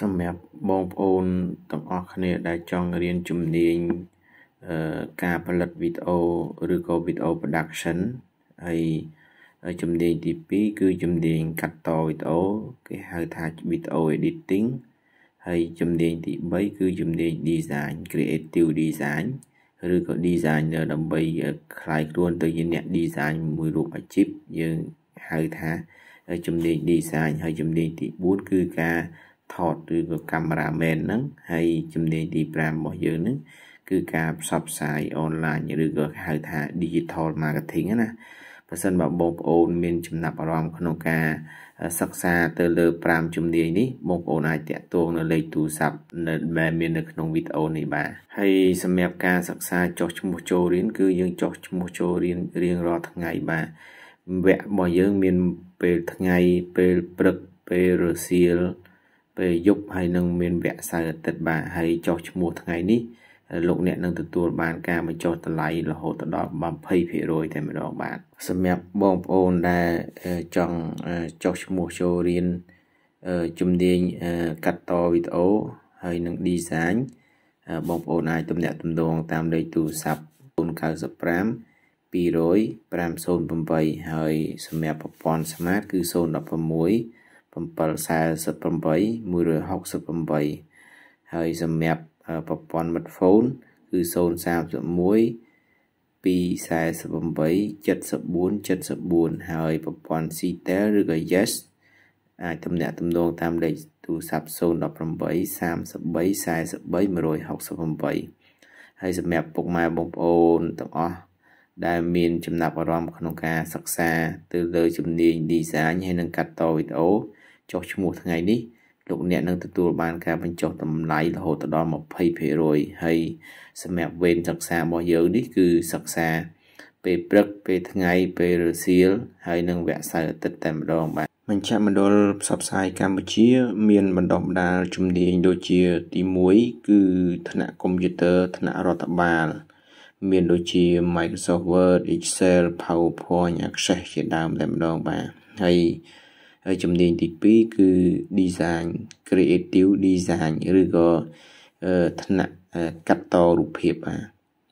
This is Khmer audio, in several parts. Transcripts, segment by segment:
សម្រាប់បងប្អូនទាំងអស់គ្នាដែលចង់រៀនជំនាញការផលិតវីដេអូឬក៏ video production ហើយជំនាញទី2គឺជំនាញកាត់តវីដេអូគេហៅថា video editing ហើយជំនាញទី3គឺជំនាញ design creative design ឬក៏ designer ដើម្បីคลายខ្លួន ទៅជាអ្នក design មួយរូបអាជីពយើងហៅថាជំនាញ design ហើយជំនាញទី4គឺការថតឬក៏កាមេរ៉ាមែនហ្នឹងហើយជំនាញទី5របស់យើងហ្នឹងគឺការផ្សព្វផ្សាយអនឡាញឬក៏ហៅថា digital marketing ណាប្រសិនបើបងប្អូនមានចំណាប់អារម្មណ៍ក្នុងការសិក្សា ទៅលើ5ជំនាញនេះបងប្អូនអាចតាក់ទងនៅលេខទូរស័ព្ទនៅដែលមាននៅក្នុងវីដេអូនេះបាទហើយសម្រាប់ការសិក្សាចោះឈ្មោះចូលរៀនគឺយើងចោះឈ្មោះចូលរៀនរៀងរាល់ថ្ងៃបាទវគ្គរបស់យើងមានពេលថ្ងៃពេលព្រឹកពេលរសៀលពេលយប់ហើយនឹងមានវគ្គសៅរ៍អាទិត្យបាទហើយចុះឈ្មោះថ្ងៃនេះលោកអ្នកនឹងទទួលបានការបញ្ចុះតម្លៃរហូតដល់20%តែម្ដង បាទសម្រាប់បងប្អូនដែលចង់ចុះឈ្មោះចូលរៀនជំនាញកាត់តវីដេអូហើយនឹង design បងប្អូនអាចទំនាក់ទំនងតាមលេខទូរស័ព្ទ095 200 508ហើយសម្រាប់ប្រព័ន្ធ Smart គឺ016 748 168ហើយសម្រាប់ប្រព័ន្ធមិត្តហ្វូនគឺ031 248 74 74ហើយប្រព័ន្ធ Ctel ឬក៏ Yes អាចទំនាក់ទំនងតាមលេខទូរស័ព្ទ018 33 43 168ហើយសម្រាប់ពុកម៉ែបងប្អូនទាំងអស់ដែលមាន ចំណាប់អារម្មណ៍ក្នុងការសិក្សា ទៅលើជំនាញ design ហើយនិងកាត់តវីដេអូចុះឈ្មោះថ្ងៃនេះលោកអ្នកនឹងទទួល បានការបញ្ចុះតម្លៃរហូតដល់20%ហើយសម្រាប់វេនសិក្សារបស់យើងនេះគឺសិក្សា ពេលព្រឹកពេលថ្ងៃ ពេលរសៀលហើយនឹងវគ្គសៅរ៍អាទិត្យតែម្ដង បាទមជ្ឈមណ្ឌលផ្សព្វផ្សាយកម្ពុជា មានបណ្ដុះបណ្ដាលជំនាញដូចជាទី1គឺថ្នាក់កុំព្យូទ័រថ្នាក់រដ្ឋបាលមានដូចជា Microsoft Word, Excel, PowerPoint, Access ជាដើមតែម្ដងបាទហើយហើយជំនាញទី2គឺ design creative design ឬក៏ថ្នាក់កាត់តរូបភាពបាទ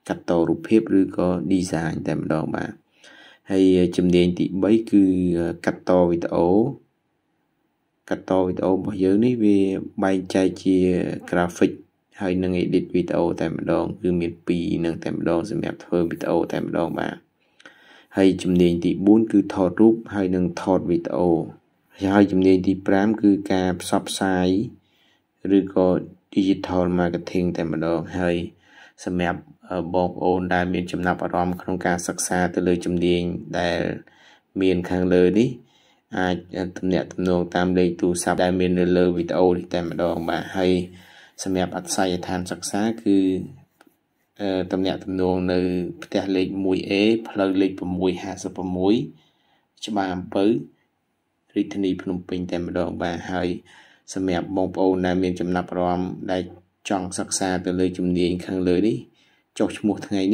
កាត់តរូបភាពឬក៏ design តែម្ដងបាទហើយជំនាញទី3គឺកាត់តវីដេអូកាត់តវីដេអូរបស់យើងនេះវាបែងចែកជា graphic ហើយនឹង edit វីដេអូតែម្ដងគឺមាន2នឹងតែម្ដងសម្រាប់ធ្វើវីដេអូតែម្ដងបាទហើយជំនាញទី4គឺថតរូប ហើយនឹងថតវីដេអូហើយជំនាញទី5គឺការផ្សព្វផ្សាយឬក៏ digital marketing តែម្ដងហើយសម្រាប់បងប្អូនដែល មានចំណាប់អារម្មណ៍ក្នុងការសិក្សាទៅលើជំនាញដែល មានខាងលើ នេះអាចទំនាក់ទំនងតាមលេខទូរស័ព្ទដែលមាននៅលើវីដេអូនេះតែម្ដងបាទហើយសម្រាប់អត្ថិយដ្ឋានសិក្សាគឺតំណាក់តំណងនៅ ផ្ទះលេខ 1A ផ្លូវលេខ656ច្បារអំពៅរាជធានីភ្នំពេញតែម្ដងបាទហើយសម្រាប់បងប្អូនដែលមានចំណាប់អារម្មណ៍ដែលចង់សិក្សាទៅលើជំនាញខាងលើនេះចុះឈ្មោះថ្ងៃនេះ